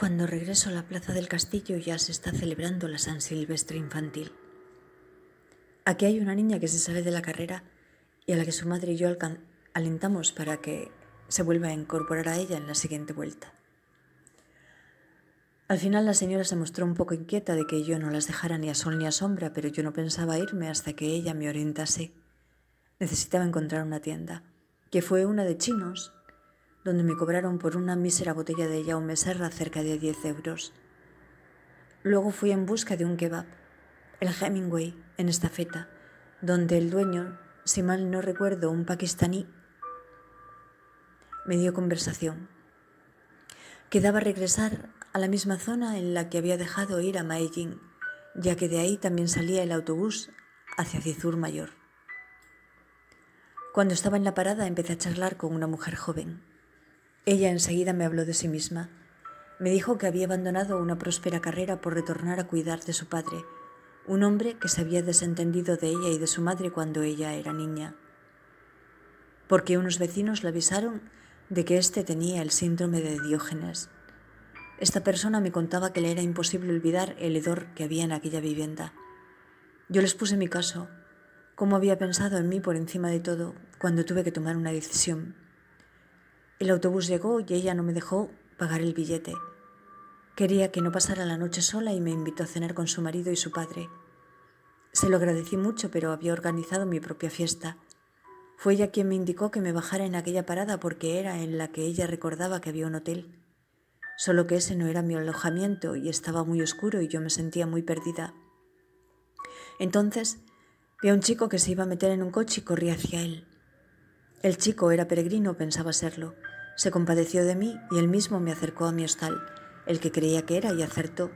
Cuando regreso a la plaza del castillo ya se está celebrando la San Silvestre infantil. Aquí hay una niña que se sale de la carrera y a la que su madre y yo alentamos para que se vuelva a incorporar a ella en la siguiente vuelta. Al final la señora se mostró un poco inquieta de que yo no las dejara ni a sol ni a sombra, pero yo no pensaba irme hasta que ella me orientase. Necesitaba encontrar una tienda, que fue una de chinos, donde me cobraron por una mísera botella de Jaume Serra cerca de 10 euros. Luego fui en busca de un kebab, el Hemingway, en esta feta, donde el dueño, si mal no recuerdo, un pakistaní, me dio conversación. Quedaba regresar a la misma zona en la que había dejado ir a Maijin, ya que de ahí también salía el autobús hacia Cizur Mayor. Cuando estaba en la parada empecé a charlar con una mujer joven. Ella enseguida me habló de sí misma. Me dijo que había abandonado una próspera carrera por retornar a cuidar de su padre, un hombre que se había desentendido de ella y de su madre cuando ella era niña, porque unos vecinos le avisaron de que éste tenía el síndrome de Diógenes. Esta persona me contaba que le era imposible olvidar el hedor que había en aquella vivienda. Yo les puse mi caso, cómo había pensado en mí por encima de todo cuando tuve que tomar una decisión. El autobús llegó y ella no me dejó pagar el billete. Quería que no pasara la noche sola y me invitó a cenar con su marido y su padre. Se lo agradecí mucho, pero había organizado mi propia fiesta. Fue ella quien me indicó que me bajara en aquella parada porque era en la que ella recordaba que había un hotel. Solo que ese no era mi alojamiento y estaba muy oscuro y yo me sentía muy perdida. Entonces vi a un chico que se iba a meter en un coche y corrí hacia él. El chico era peregrino, pensaba serlo, se compadeció de mí y él mismo me acercó a mi hostal, el que creía que era y acertó.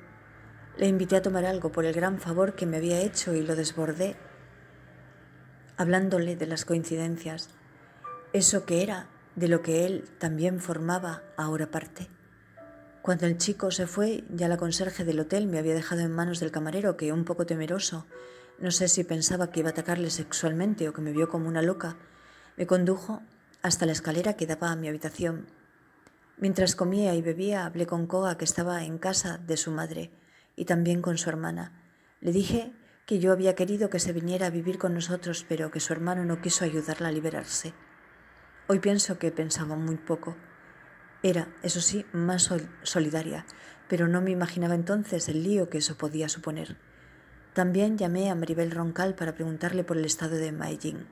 Le invité a tomar algo por el gran favor que me había hecho y lo desbordé, hablándole de las coincidencias, eso que era de lo que él también formaba ahora parte. Cuando el chico se fue, ya la conserje del hotel me había dejado en manos del camarero que, un poco temeroso, no sé si pensaba que iba a atacarle sexualmente o que me vio como una loca, me condujo hasta la escalera que daba a mi habitación. Mientras comía y bebía, hablé con Koa, que estaba en casa de su madre, y también con su hermana. Le dije que yo había querido que se viniera a vivir con nosotros, pero que su hermano no quiso ayudarla a liberarse. Hoy pienso que pensaba muy poco. Era, eso sí, más solidaria, pero no me imaginaba entonces el lío que eso podía suponer. También llamé a Maribel Roncal para preguntarle por el estado de Maijin.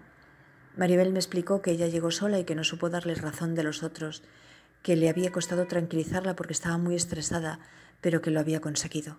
Maribel me explicó que ella llegó sola y que no supo darle razón de los otros, que le había costado tranquilizarla porque estaba muy estresada, pero que lo había conseguido.